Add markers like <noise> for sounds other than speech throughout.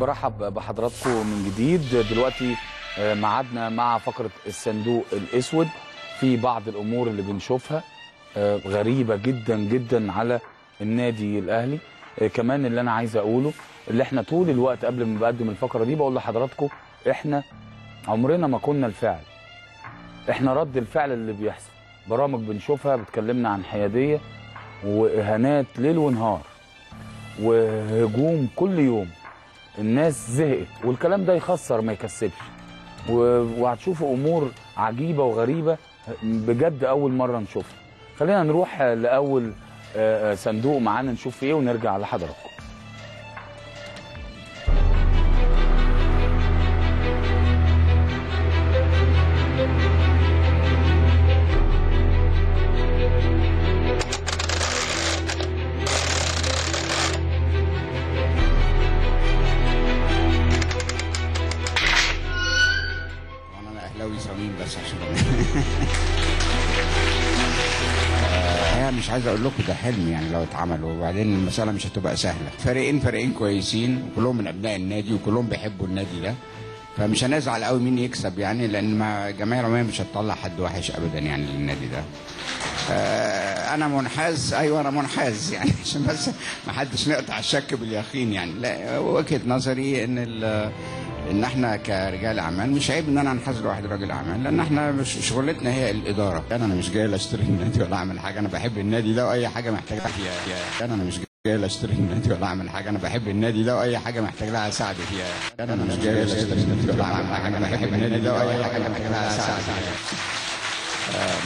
برحب بحضراتكم من جديد دلوقتي آه، معادنا مع فقرة الصندوق الأسود في بعض الأمور اللي بنشوفها آه، غريبة جدا جدا على النادي الأهلي آه، كمان اللي أنا عايز أقوله اللي احنا طول الوقت قبل ما بقدم الفقرة دي بقول لحضراتكم احنا عمرنا ما كنا الفعل احنا رد الفعل اللي بيحصل برامج بنشوفها بتكلمنا عن حيادية وإهانات ليل ونهار وهجوم كل يوم الناس زهقت والكلام ده يخسر ما يكسبش وهتشوفوا امور عجيبه وغريبه بجد اول مره نشوفها خلينا نروح لاول آه، آه، صندوق معانا نشوف ايه ونرجع لحضراتكم مش عايز اقول لكم ده حلم يعني لو اتعمل وبعدين المساله مش هتبقى سهله فريقين فريقين كويسين وكلهم من ابناء النادي وكلهم بيحبوا النادي ده فمش هنزعل قوي مين يكسب يعني لان ما جماهير العموميه مش هتطلع حد وحش ابدا يعني للنادي ده آه، انا منحاز ايوه انا منحاز يعني <laughs> عشان بس ما حدش نقطع الشك باليقين يعني لا وجهه نظري ان ان احنا كرجال اعمال مش عيب ان انا انحاز لواحد راجل اعمال لان احنا مش شغلتنا هي الاداره انا مش جاي لا اشتري النادي ولا اعمل حاجه انا بحب النادي ده واي حاجه محتاج فيها انا مش جاي لا اشتري النادي ولا اعمل حاجه انا بحب النادي ده واي حاجه محتاج لها اساعد فيها انا مش جاي لا اشتري النادي ولا اعمل حاجه انا بحب النادي ده واي حاجه محتاج لها اساعد فيها آه.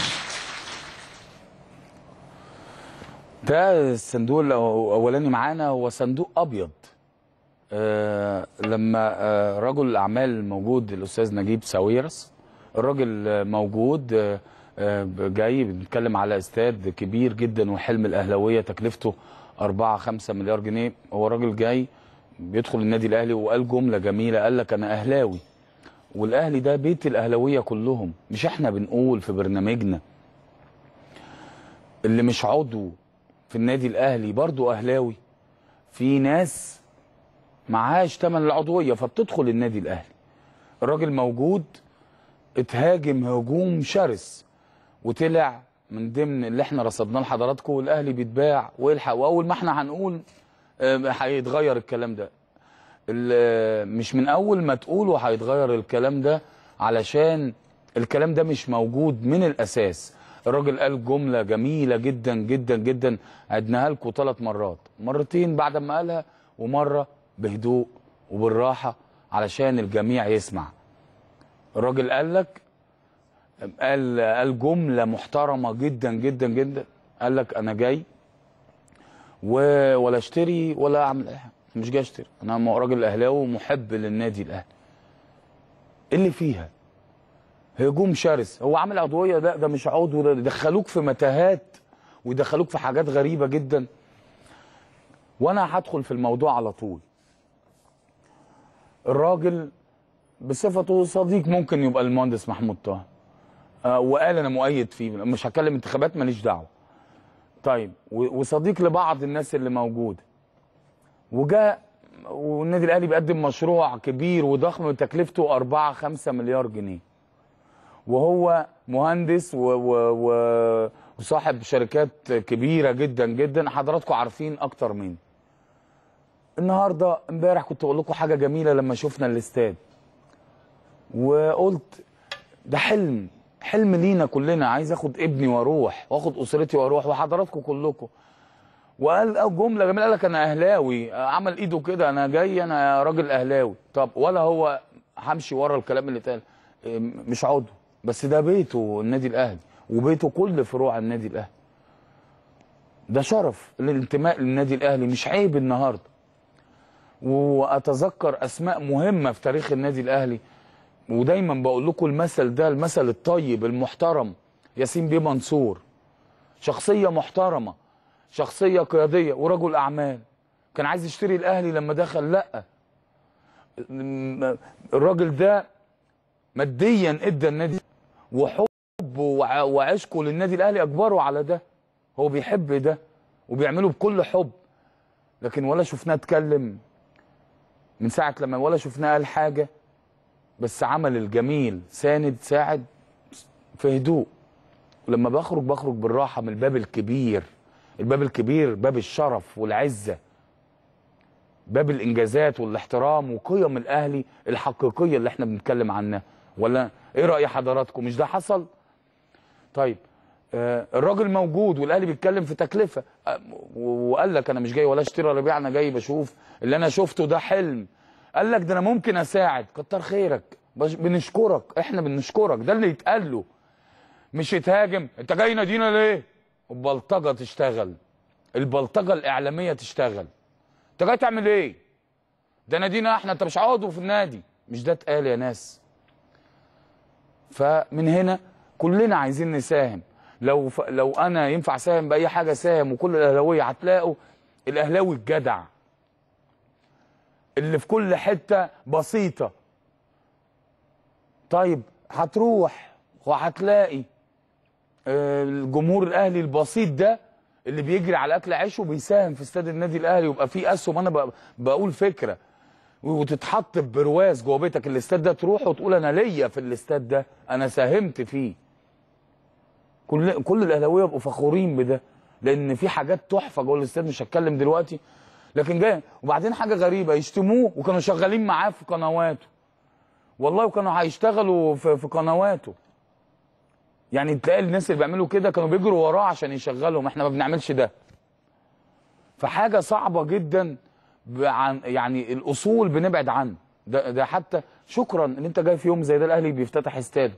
ده الصندوق الاولاني معانا هو صندوق ابيض آه، لما آه، رجل الاعمال موجود الاستاذ نجيب ساويرس الراجل موجود آه، جاي بنتكلم على استاد كبير جدا وحلم الاهلاويه تكلفته 4 5 مليار جنيه هو راجل جاي بيدخل النادي الاهلي وقال جمله جميله قال لك انا اهلاوي والاهلي ده بيت الاهلاويه كلهم مش احنا بنقول في برنامجنا اللي مش عضو في النادي الاهلي برضه اهلاوي في ناس معهاش تمن العضويه فبتدخل النادي الاهلي الراجل موجود اتهاجم هجوم شرس وطلع من ضمن اللي احنا رصدناه لحضراتكم والاهلي بيتباع ويلحق واول ما احنا هنقول آه، هيتغير الكلام ده آه، مش من اول ما تقولوا هيتغير الكلام ده علشان الكلام ده مش موجود من الاساس الراجل قال جمله جميله جدا جدا جدا عدناها لكم ثلاث مرات مرتين بعد ما قالها ومره بهدوء وبالراحه علشان الجميع يسمع الراجل قال لك قال قال جمله محترمه جدا جدا جدا قال لك انا جاي ولا اشتري ولا اعمل اي حاجه مش جاي اشتري انا راجل اهلاوي ومحب للنادي الاهلي إيه اللي فيها هجوم شرس هو عامل عضويه ده ده مش عضو ده دخلوك في متاهات ويدخلوك في حاجات غريبه جدا وانا هدخل في الموضوع على طول الراجل بصفته صديق ممكن يبقى المهندس محمود طه آه وقال انا مؤيد فيه مش هتكلم انتخابات ماليش دعوه طيب وصديق لبعض الناس اللي موجوده وجاء والنادي الاهلي بيقدم مشروع كبير وضخم تكلفته 4 5 مليار جنيه وهو مهندس و و و وصاحب شركات كبيره جدا جدا حضراتكم عارفين اكتر مني النهارده امبارح كنت اقول لكم حاجه جميله لما شفنا الاستاد وقلت ده حلم حلم لينا كلنا عايز اخد ابني واروح واخد اسرتي واروح وحضراتكم كلكم وقال آه، جمله جميله قال لك انا اهلاوي آه، عمل ايده كده انا جاي انا راجل اهلاوي طب ولا هو همشي ورا الكلام اللي اتقال مش عضو بس ده بيته النادي الاهلي وبيته كل فروع النادي الاهلي ده شرف الانتماء للنادي الاهلي مش عيب النهارده واتذكر اسماء مهمه في تاريخ النادي الاهلي ودايما بقول لكم المثل ده المثل الطيب المحترم ياسين بيه منصور شخصيه محترمه شخصيه قياديه ورجل اعمال كان عايز يشتري الاهلي لما دخل لا الراجل ده ماديا ادى النادي وحبه وعشقه للنادي الاهلي اجبره على ده هو بيحب ده وبيعمله بكل حب لكن ولا شفناه اتكلم من ساعه لما ولا شفناه قال حاجه بس عمل الجميل ساند ساعد في هدوء ولما بخرج بخرج بالراحه من الباب الكبير الباب الكبير باب الشرف والعزه باب الانجازات والاحترام وقيم الاهلي الحقيقيه اللي احنا بنتكلم عنها ولا ايه راي حضراتكم مش ده حصل طيب آه، الراجل موجود والاهلي بيتكلم في تكلفه آه، وقال لك انا مش جاي ولا اشتري ولا ابيع انا جاي بشوف اللي انا شفته ده حلم قال لك ده انا ممكن اساعد كتر خيرك بنشكرك احنا بنشكرك ده اللي يتقال له مش يتهاجم انت جاي نادينا ليه البلطجه تشتغل البلطجه الاعلاميه تشتغل انت جاي تعمل ايه ده نادينا احنا انت مش عضو في النادي مش ده اتقال يا ناس فمن هنا كلنا عايزين نساهم لو ف... لو انا ينفع ساهم باي حاجه ساهم وكل الاهلاويه هتلاقوا الاهلاوي الجدع اللي في كل حته بسيطه طيب هتروح وهتلاقي آه، الجمهور الاهلي البسيط ده اللي بيجري على اكل عيشه وبيساهم في استاد النادي الاهلي ويبقى فيه اسهم انا بقول فكره وتتحط برواز جوه بيتك الاستاد ده تروح وتقول انا ليا في الاستاد ده انا ساهمت فيه كل كل الاهلاويه يبقوا فخورين بده لان في حاجات تحفه جوه الاستاد مش هتكلم دلوقتي لكن جاي وبعدين حاجه غريبه يشتموه وكانوا شغالين معاه في قنواته والله وكانوا هيشتغلوا في, في قنواته يعني تلاقي الناس اللي بيعملوا كده كانوا بيجروا وراه عشان يشغلهم احنا ما بنعملش ده فحاجه صعبه جدا عن يعني الاصول بنبعد عنه ده ده حتى شكرا ان انت جاي في يوم زي ده الاهلي بيفتتح استاد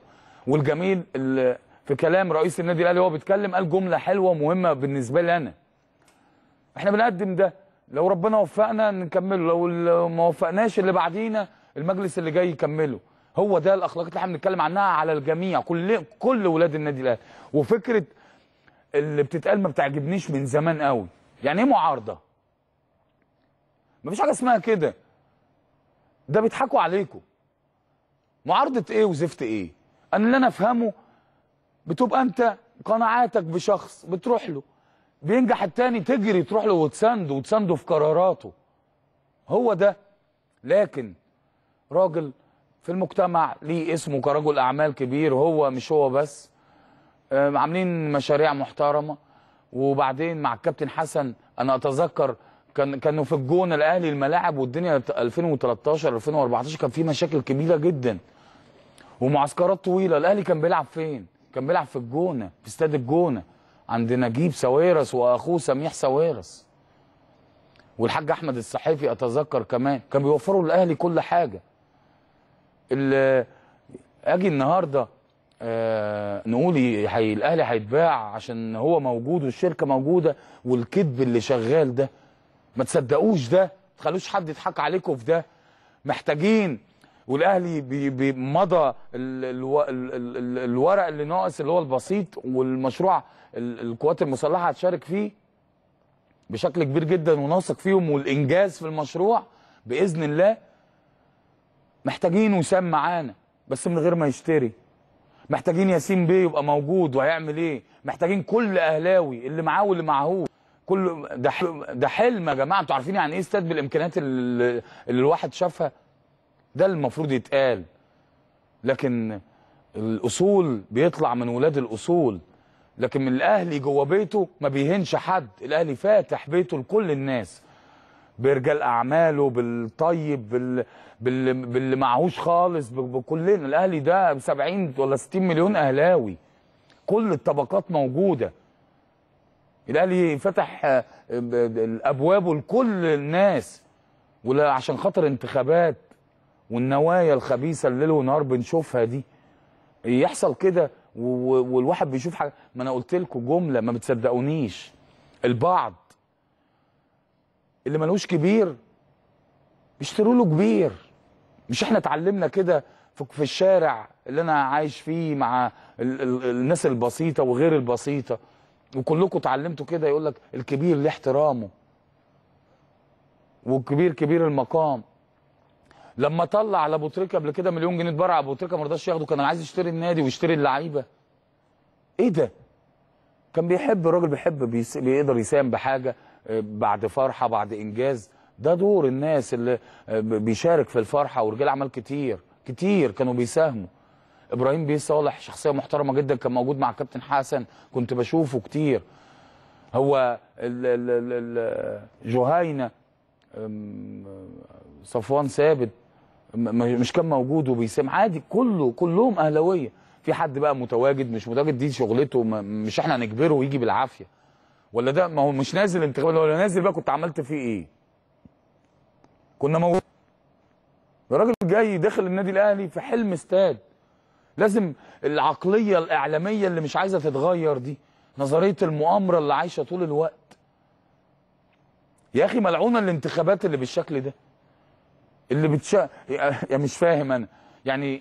والجميل اللي في كلام رئيس النادي الاهلي وهو بيتكلم قال جمله حلوه مهمه بالنسبه لي انا احنا بنقدم ده لو ربنا وفقنا نكمله لو ما وفقناش اللي بعدينا المجلس اللي جاي يكمله هو ده الاخلاقيات اللي احنا بنتكلم عنها على الجميع كل كل ولاد النادي الاهلي وفكره اللي بتتقال ما بتعجبنيش من زمان قوي يعني ايه معارضه مفيش حاجه اسمها كده ده بيضحكوا عليكم معارضه ايه وزفت ايه انا اللي انا افهمه بتبقى انت قناعاتك بشخص بتروح له بينجح التاني تجري تروح له وتسانده وتسانده في قراراته هو ده لكن راجل في المجتمع ليه اسمه كرجل اعمال كبير هو مش هو بس آه، عاملين مشاريع محترمه وبعدين مع الكابتن حسن انا اتذكر كان كانوا في الجون الاهلي الملاعب والدنيا 2013 2014 كان في مشاكل كبيره جدا ومعسكرات طويله الاهلي كان بيلعب فين كان بيلعب في الجونه في استاد الجونه عند نجيب ساويرس واخوه سميح ساويرس والحاج احمد الصحيفي اتذكر كمان كان بيوفروا للاهلي كل حاجه اللي اجي النهارده آه نقول حي... الاهلي هيتباع عشان هو موجود والشركه موجوده والكذب اللي شغال ده ما تصدقوش ده ما تخلوش حد يضحك عليكم في ده محتاجين والاهلي بمضى الورق اللي ناقص اللي هو البسيط والمشروع القوات المسلحه هتشارك فيه بشكل كبير جدا وناثق فيهم والانجاز في المشروع باذن الله محتاجين وسام معانا بس من غير ما يشتري محتاجين ياسين بيه يبقى موجود وهيعمل ايه محتاجين كل اهلاوي اللي معاه واللي معهوش كله ده ده حلم يا جماعه انتوا عارفين يعني ايه استاد بالامكانيات اللي الواحد شافها ده المفروض يتقال لكن الاصول بيطلع من ولاد الاصول لكن من الاهلي جوه بيته ما بيهنش حد الاهلي فاتح بيته لكل الناس برجال اعماله بالطيب بال... بال... باللي معهوش خالص ب... بكلنا الاهلي ده 70 ولا 60 مليون اهلاوي كل الطبقات موجوده الاهلي فتح آه، ابوابه لكل الناس ولا عشان خاطر انتخابات والنوايا الخبيثه اللي ونهار بنشوفها دي يحصل كده والواحد بيشوف حاجه ما انا قلت لكم جمله ما بتصدقونيش البعض اللي ملوش كبير بيشتروا له كبير مش احنا اتعلمنا كده في الشارع اللي انا عايش فيه مع الناس البسيطه وغير البسيطه وكلكم اتعلمتوا كده يقول لك الكبير ليه احترامه والكبير كبير المقام لما طلع على ابو تريكه قبل كده مليون جنيه اتبرع ابو تريكه ما رضاش ياخده كان عايز يشتري النادي ويشتري اللعيبه ايه ده كان بيحب الراجل بيحب بيس... بيقدر يساهم بحاجه آه، بعد فرحه بعد انجاز ده دور الناس اللي آه، بيشارك في الفرحه ورجال اعمال كتير كتير كانوا بيساهموا ابراهيم بيه صالح شخصيه محترمه جدا كان موجود مع كابتن حسن كنت بشوفه كتير هو جهينه صفوان ثابت مش كان موجود وبيسمع عادي كله كلهم اهلاويه في حد بقى متواجد مش متواجد دي شغلته مش احنا هنجبره ويجي بالعافيه ولا ده ما هو مش نازل انتخابات ولا نازل بقى كنت عملت فيه ايه كنا موجود الراجل جاي داخل النادي الاهلي في حلم استاد لازم العقليه الاعلاميه اللي مش عايزه تتغير دي نظريه المؤامره اللي عايشه طول الوقت يا اخي ملعونه الانتخابات اللي بالشكل ده اللي بتشا يعني مش فاهم انا يعني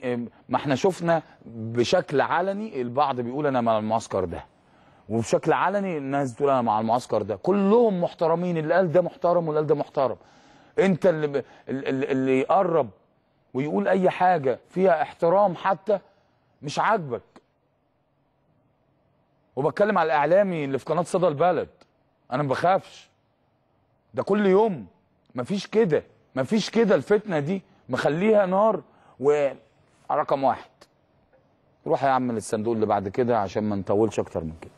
ما احنا شفنا بشكل علني البعض بيقول انا مع المعسكر ده وبشكل علني الناس بتقول انا مع المعسكر ده كلهم محترمين اللي قال ده محترم واللي قال ده محترم انت اللي ب... اللي يقرب ويقول اي حاجه فيها احترام حتى مش عاجبك وبتكلم على الاعلامي اللي في قناه صدى البلد انا ما بخافش ده كل يوم مفيش كده مفيش كده الفتنه دي مخليها نار ورقم واحد روح يا عم للصندوق اللي بعد كده عشان ما نطولش اكتر من كده